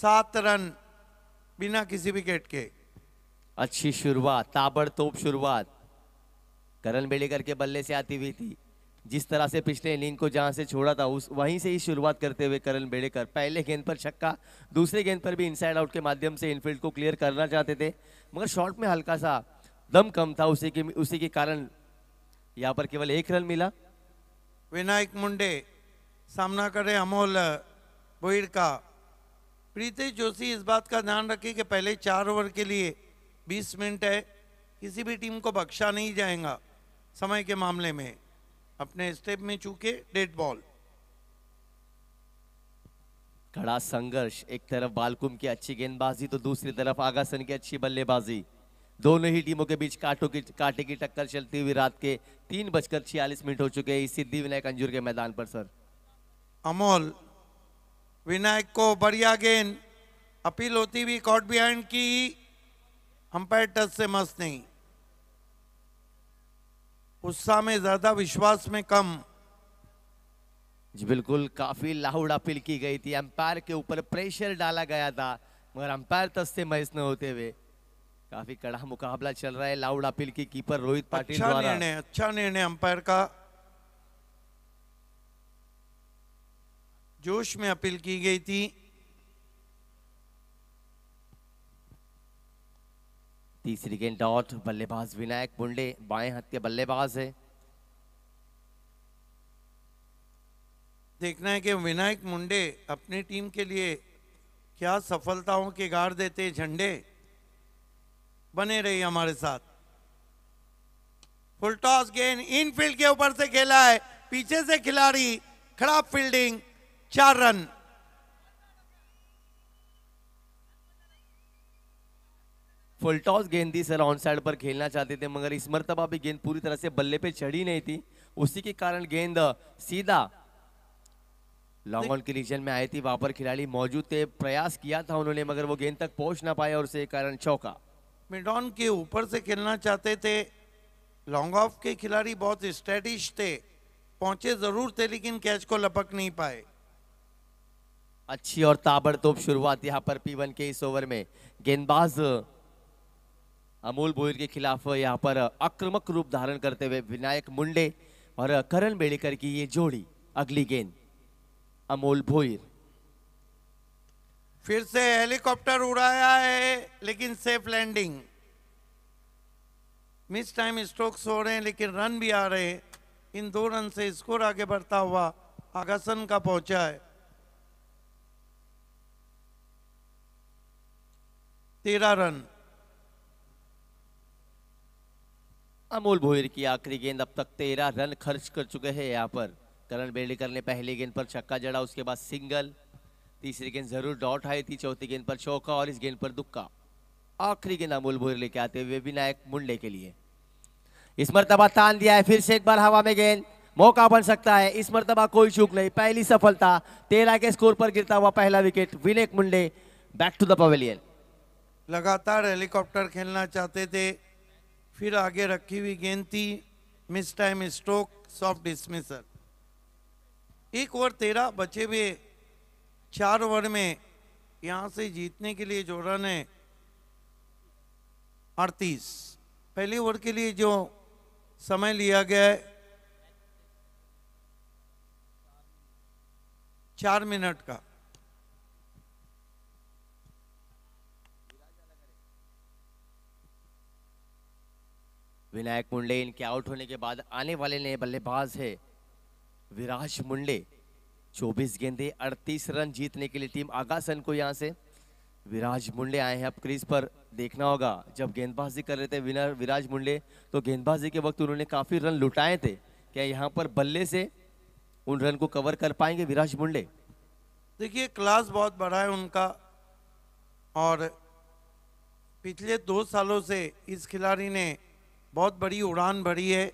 सात रन बिना किसी विकेट के अच्छी शुरुआत ताबड़तोब शुरुआत करण बेड़ेकर के बल्ले से आती हुई थी जिस तरह से पिछले इनिंग को जहां से छोड़ा था उस वहीं से ही शुरुआत करते हुए करण बेड़ेकर पहले गेंद पर छक्का दूसरे गेंद पर भी इनसाइड आउट के माध्यम से इनफील्ड को क्लियर करना चाहते थे मगर शॉट में हल्का सा दम कम था उसी के उसी के कारण यहाँ पर केवल एक रन मिला विनायक मुंडे सामना करे अमोल बोईर का प्रीति जोशी इस बात का ध्यान रखे कि पहले चार ओवर के लिए 20 मिनट है किसी भी टीम को बख्शा नहीं जाएगा समय के मामले में अपने स्टेप में चूके डेड बॉल कड़ा संघर्ष एक तरफ बालकुम की अच्छी गेंदबाजी तो दूसरी तरफ आगासन की अच्छी बल्लेबाजी दोनों ही टीमों के बीच कांटों की कांटे की टक्कर चलती हुई रात के तीन बजकर छियालीस मिनट हो चुके हैं सिद्धि विनायक अंजूर के मैदान पर सर अमोल विनायक को बढ़िया गेंद अपील होती हुई कॉट बिहाइंड की अंपायर टच से मस्त नहीं गुस्सा में ज्यादा विश्वास में कम जी बिल्कुल काफी लाउड अपील की गई थी अंपायर के ऊपर प्रेशर डाला गया था मगर अंपायर तस्ते महस न होते हुए काफी कड़ा मुकाबला चल रहा है लाउड अपील की कीपर रोहित अच्छा पाटिल अच्छा निर्णय अच्छा निर्णय अंपायर का जोश में अपील की गई थी तीसरी गेंद डॉट बल्लेबाज विनायक मुंडे बाएं हाथ के बल्लेबाज है देखना है कि विनायक मुंडे अपनी टीम के लिए क्या सफलताओं के गाड़ देते झंडे बने रही हमारे साथ फुल टॉस गेंद इन फील्ड के ऊपर से खेला है पीछे से खिलाड़ी खराब फील्डिंग चार रन फुल टॉस गेंद थी सर ऑन साइड पर खेलना चाहते थे मगर इस मरतबा भी गेंद पूरी तरह से बल्ले पे चढ़ी नहीं थी उसी के कारण गेंद सीधा लॉन्ग ऑन के रीजन में आई थी वहां पर खिलाड़ी मौजूद थे प्रयास किया था उन्होंने मगर वो गेंद तक पहुंच ना पाया और उसे कारण चौका मिड ऑन के ऊपर से खेलना चाहते थे लॉन्ग ऑफ के खिलाड़ी बहुत स्टेडिश थे पहुंचे जरूर थे लेकिन कैच को लपक नहीं पाए अच्छी और ताबड़तोब शुरुआत यहाँ पर पी के इस ओवर में गेंदबाज अमोल भोईर के खिलाफ यहाँ पर आक्रमक रूप धारण करते हुए विनायक मुंडे और करण बेड़ेकर की ये जोड़ी अगली गेंद अमोल भोईर फिर से हेलीकॉप्टर उड़ाया है लेकिन safe landing mistime strokes हो रहे हैं लेकिन रन भी आ रहे हैं इन दो रन से स्कोर आगे बढ़ता हुआ आगासन का पहुंचा है तेरह रन अमोल भोईर की आखिरी गेंद अब तक तेरह रन खर्च कर चुके हैं यहाँ पर करण बेड़ीकर ने पहली गेंद पर छक्का जड़ा उसके बाद सिंगल तीसरी गेंद जरूर डॉट आई थी चौथी गेंद पर चौका और इस गेंद पर दुक्का आखिरी गेंद अमोल भोईर लेके आते हुए विनायक मुंडे के लिए इस मरतबा तान दिया है फिर से एक बार हवा में गेंद मौका बन सकता है इस मरतबा कोई चूक नहीं पहली सफलता तेरह के स्कोर पर गिरता हुआ पहला wicket Vinayak Munde back to the pavilion लगातार हेलीकॉप्टर खेलना चाहते थे फिर आगे रखी हुई गेंद थी mistime stroke soft dismissal एक ओवर तेरह बचे हुए चार ओवर में यहाँ से जीतने के लिए रन ने अड़तीस पहले ओवर के लिए जो समय लिया गया है चार मिनट का विनायक मुंडे इनके आउट होने के बाद आने वाले नए बल्लेबाज है विराज मुंडे 24 गेंदे 38 रन जीतने के लिए टीम आगासन को यहाँ से विराज मुंडे आए हैं अब क्रीज पर देखना होगा जब गेंदबाजी कर रहे थे विनर विराज मुंडे तो गेंदबाजी के वक्त उन्होंने काफ़ी रन लुटाए थे क्या यहाँ पर बल्ले से उन रन को कवर कर पाएंगे विराज मुंडे देखिए क्लास बहुत बड़ा है उनका और पिछले दो सालों से इस खिलाड़ी ने बहुत बड़ी उड़ान भरी है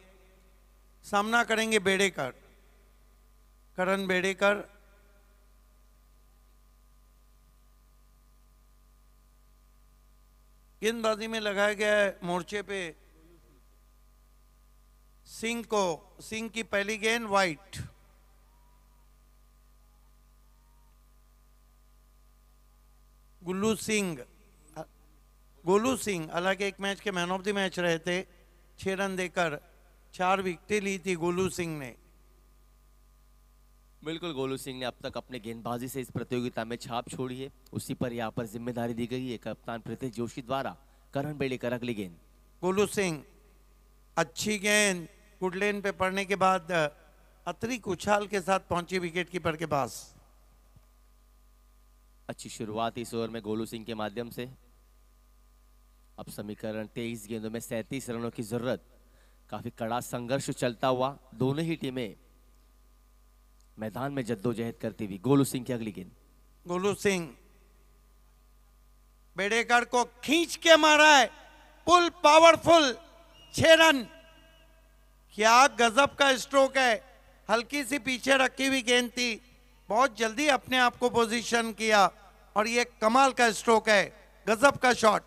सामना करेंगे बेड़ेकर करण बेड़ेकर गेंदबाजी में लगाया गया है मोर्चे पे सिंह को सिंह की पहली गेंद वाइट गुल्लू सिंह गोलू सिंह हालांकि एक मैच के मैन ऑफ द मैच रहे थे छह रन देकर चार विकेटें ली थी गोलू सिंह ने बिल्कुल गोलू सिंह ने अब तक अपने गेंदबाजी से इस प्रतियोगिता में छाप छोड़ी है उसी पर यहाँ पर जिम्मेदारी दी गई है कप्तान प्रीति जोशी द्वारा करण बेड़े कर अगली गेंद गोलू सिंह अच्छी गेंद गुडलेन पे पड़ने के बाद अतिरिक्त उछाल के साथ पहुंची विकेट कीपर के पास अच्छी शुरुआत इस ओवर में गोलू सिंह के माध्यम से अब समीकरण 23 गेंदों में 37 रनों की जरूरत काफी कड़ा संघर्ष चलता हुआ दोनों ही टीमें मैदान में जद्दोजहद करती हुई गोलू सिंह की अगली गेंद गोलू सिंह बेड़ेगढ़ को खींच के मारा है पुल पावरफुल छह रन क्या गजब का स्ट्रोक है हल्की सी पीछे रखी हुई गेंद थी बहुत जल्दी अपने आप को पोजीशन किया और ये कमाल का स्ट्रोक है गजब का शॉट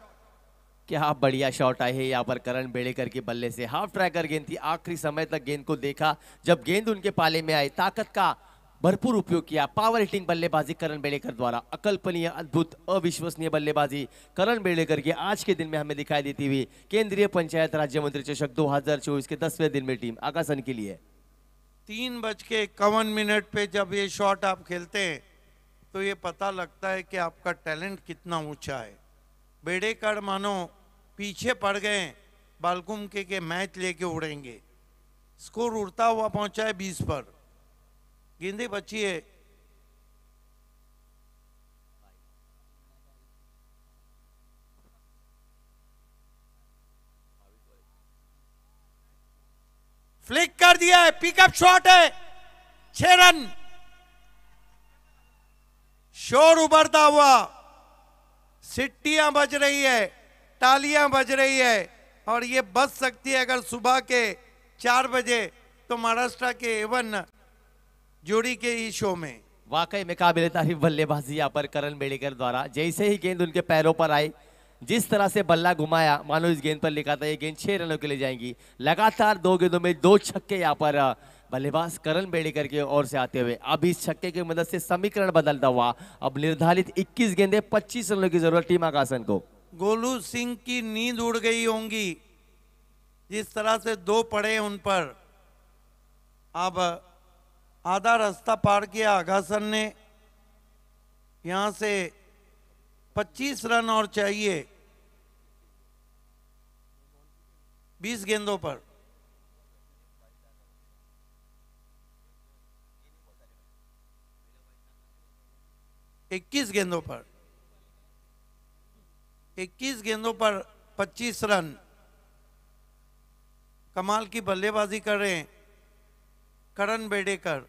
क्या हाँ, बढ़िया शॉट आए है यहाँ पर करण बेड़ेकर के बल्ले से हाफ ट्रैकर गेंद थी आखिरी समय तक गेंद को देखा जब गेंद उनके पाले में आई ताकत का भरपूर उपयोग किया पावर हिटिंग बल्लेबाजी करण बेड़ेकर द्वारा अकल्पनीय अद्भुत अविश्वसनीय बल्लेबाजी करण बेड़ेकर की आज के दिन में हमें दिखाई देती हुई केंद्रीय पंचायत राज्य मंत्री चषक चौबीस के दसवें दिन में टीम आकाशन के लिए तीन बज के इक्यावन मिनट पे जब ये शॉट आप खेलते हैं तो ये पता लगता है कि आपका टैलेंट कितना ऊंचा है बेड़ेकर मानो पीछे पड़ गए बालकुम के, के मैच लेके उड़ेंगे स्कोर उड़ता हुआ पहुंचा है बीस पर गेंदे बची है फ्लिक कर दिया है पिकअप शॉट है छह रन शोर उभरता हुआ सिट्टियां बज रही है तालियां बज रही है और ये बच सकती है अगर सुबह के चार बजे तो महाराष्ट्र के एवन जोड़ी के ही शो में वाकई में काबिल तारीफ बल्लेबाजी यहाँ पर करण बेड़ीकर द्वारा जैसे ही गेंद उनके पैरों पर आई जिस तरह से बल्ला घुमाया मानो इस गेंद पर लिखा था ये गेंद छह रनों के लिए जाएंगी लगातार दो गेंदों में दो छक्के यहाँ पर बल्लेबाज करण बेड़ीकर के ओर से आते हुए अब इस छक्के की मदद से समीकरण बदलता हुआ अब निर्धारित 21 गेंदे 25 रनों की जरूरत टीम आकाशन को गोलू सिंह की नींद उड़ गई होंगी जिस तरह से दो पड़े उन पर अब आधा रास्ता पार किया आगासन ने यहां से 25 रन और चाहिए 20 गेंदों पर इक्कीस गेंदों पर 21 गेंदों पर 25 रन कमाल की बल्लेबाजी कर रहे हैं करण बेडेकर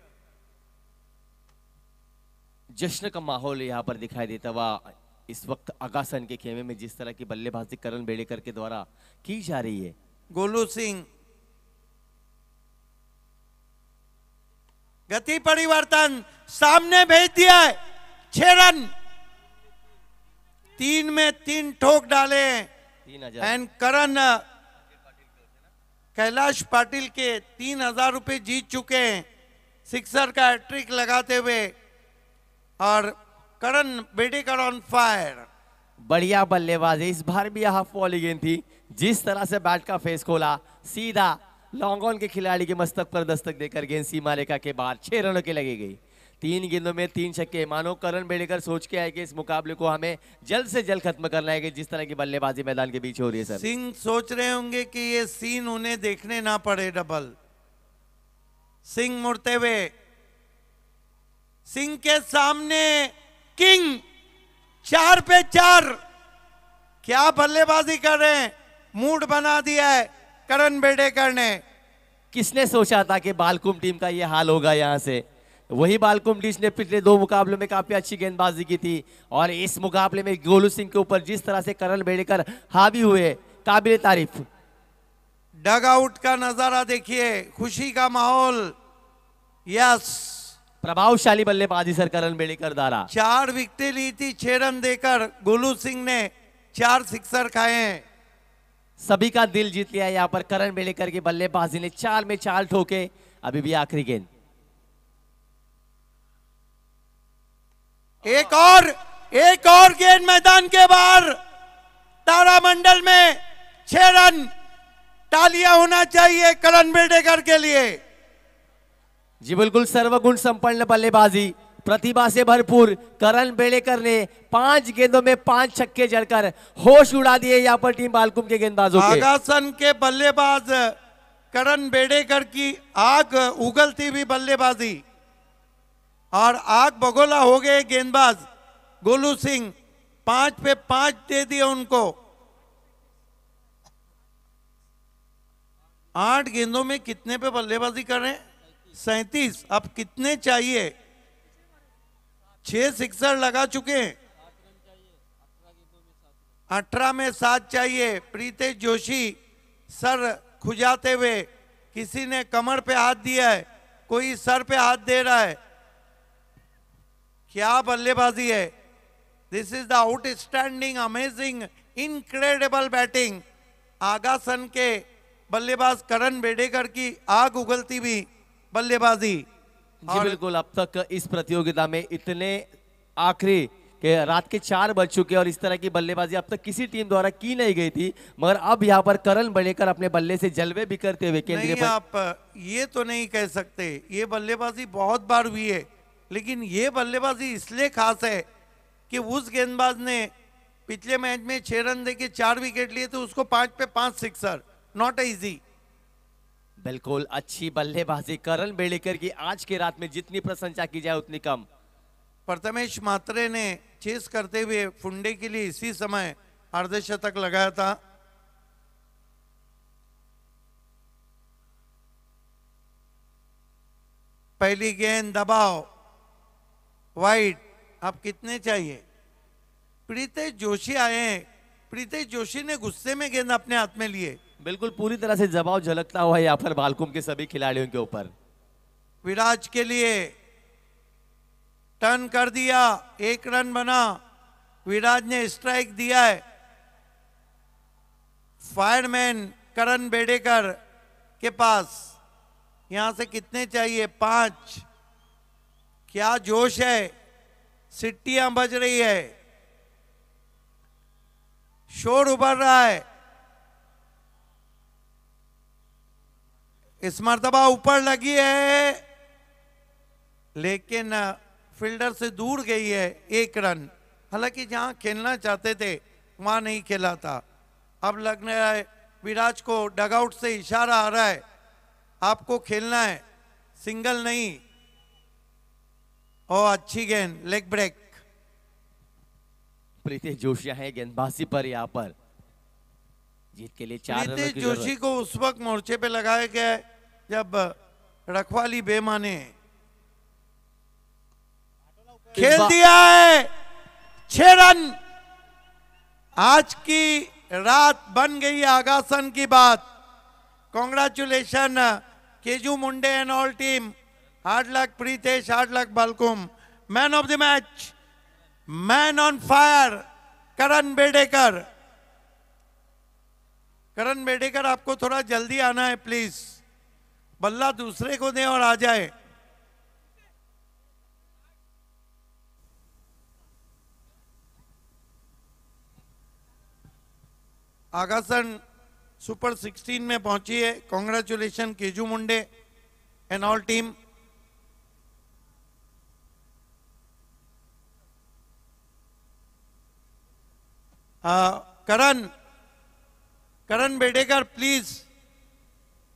जश्न का माहौल यहां पर दिखाई देता हुआ इस वक्त आकाशन के खेमे में जिस तरह की बल्लेबाजी करण बेडेकर के द्वारा की जा रही है गोलू सिंह गति परिवर्तन सामने भेज दिया है छह रन तीन में तीन ठोक डाले एंड करण कैलाश पाटिल के तीन हजार रुपये जीत चुके हैं सिक्सर का ट्रिक लगाते हुए और करण कर ऑन फायर बढ़िया बल्लेबाजी इस बार भी हाफ वॉली गेंद थी जिस तरह से बैट का फेस खोला सीधा लॉन्ग ऑन के खिलाड़ी के मस्तक पर दस्तक देकर गेंद सीमा रेखा के बाहर छह रनों के लगी गई तीन गेंदों में तीन छक्के मानो करण बेड़ेकर सोच के आए कि इस मुकाबले को हमें जल्द से जल्द खत्म करना है कि जिस तरह की बल्लेबाजी मैदान के बीच हो रही है सर सिंह सोच रहे होंगे कि ये सीन उन्हें देखने ना पड़े डबल सिंह मुड़ते हुए सिंह के सामने किंग चार पे चार क्या बल्लेबाजी कर रहे हैं मूड बना दिया है करण बेडेकर ने किसने सोचा था कि बालकुम टीम का ये हाल होगा यहां से वही बालकुम डीच ने पिछले दो मुकाबलों में काफ़ी अच्छी गेंदबाजी की थी और इस मुकाबले में गोलू सिंह के ऊपर जिस तरह से करण बेड़ेकर हावी हुए काबिल तारीफ डग आउट का नज़ारा देखिए खुशी का माहौल यस प्रभावशाली बल्लेबाजी सर करण बेड़ेकर द्वारा चार विकेट ली थी छह रन देकर गोलू सिंह ने चार सिक्सर खाए सभी का दिल जीत लिया यहाँ पर करण बेड़ेकर की बल्लेबाजी ने चार में चार ठोके अभी भी आखिरी गेंद एक और एक और गेंद मैदान के बाहर तारामंडल में छह रन तालियां होना चाहिए करण बेडेकर के लिए जी बिल्कुल सर्वगुण संपन्न बल्लेबाजी प्रतिभा से भरपूर करण बेड़ेकर ने पांच गेंदों में पांच छक्के जड़कर होश उड़ा दिए यहाँ पर टीम बालकुम के गेंदबाजों आगासन के बल्लेबाज करण बेड़ेकर की आग उगलती हुई बल्लेबाजी और आग बगोला हो गए गेंदबाज गोलू सिंह पांच पे पांच दे दिए उनको आठ गेंदों में कितने पे बल्लेबाजी कर रहे हैं सैतीस अब कितने चाहिए छह सिक्सर लगा चुके हैं अठारह में सात चाहिए प्रीतेश जोशी सर खुजाते हुए किसी ने कमर पे हाथ दिया है कोई सर पे हाथ दे रहा है क्या बल्लेबाजी है this is the outstanding amazing incredible batting Agasan के बल्लेबाज करण बेडेकर की आग उगलती भी बल्लेबाजी जी बिल्कुल अब तक इस प्रतियोगिता में इतने आखिरी के रात के चार बज चुके और इस तरह की बल्लेबाजी अब तक किसी टीम द्वारा की नहीं गई थी मगर अब यहाँ पर करण बेडेकर अपने बल्ले से जलवे भी करते हुए केंद्रीय आप ये तो नहीं कह सकते ये बल्लेबाजी बहुत बार हुई है लेकिन ये बल्लेबाजी इसलिए खास है कि उस गेंदबाज ने पिछले मैच में छह रन देके चार विकेट लिए तो उसको पांच पे पांच सिक्सर नॉट इजी बिल्कुल अच्छी बल्लेबाजी करण बेड़ेकर की आज के रात में जितनी प्रशंसा की जाए उतनी कम प्रथमेश मात्रे ने चेस करते हुए फुंडे के लिए इसी समय अर्धशतक लगाया था पहली गेंद दबाव वाइट आप कितने चाहिए प्रीतेश जोशी आए हैं प्रीतेश जोशी ने गुस्से में गेंद अपने हाथ में लिए बिल्कुल पूरी तरह से जवाब झलकता हुआ यहाँ पर बालकुम के सभी खिलाड़ियों के ऊपर विराज के लिए टर्न कर दिया एक रन बना विराज ने स्ट्राइक दिया है फायरमैन करण बेडेकर के पास यहां से कितने चाहिए पांच क्या जोश है सिट्टियां बज रही है शोर उभर रहा है इस मरतबा ऊपर लगी है लेकिन फील्डर से दूर गई है एक रन हालांकि जहां खेलना चाहते थे वहां नहीं खेला था अब लगने रहा है विराज को डगआउट से इशारा आ रहा है आपको खेलना है सिंगल नहीं और oh, अच्छी गेंद लेग ब्रेक प्रीतिश जोशी है गेंदबाजी पर यहाँ पर जीत के लिए चार प्रीतिश जोशी को उस वक्त मोर्चे पे लगाया गया जब रखवाली बेमाने खेल दिया है छह रन आज की रात बन गई आगासन की बात congratulation Keju Munde and all team आठ lakh Pritesh, hard lakh Balkum. Man of the match, man on fire, Karan Bedekar. करण बेडेकर आपको थोड़ा जल्दी आना है प्लीज बल्ला दूसरे को दें और आ जाए आगासन सुपर 16 में पहुंची है congratulation Keju Munde and all team Karan Karan Bedekar please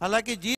हालांकि जी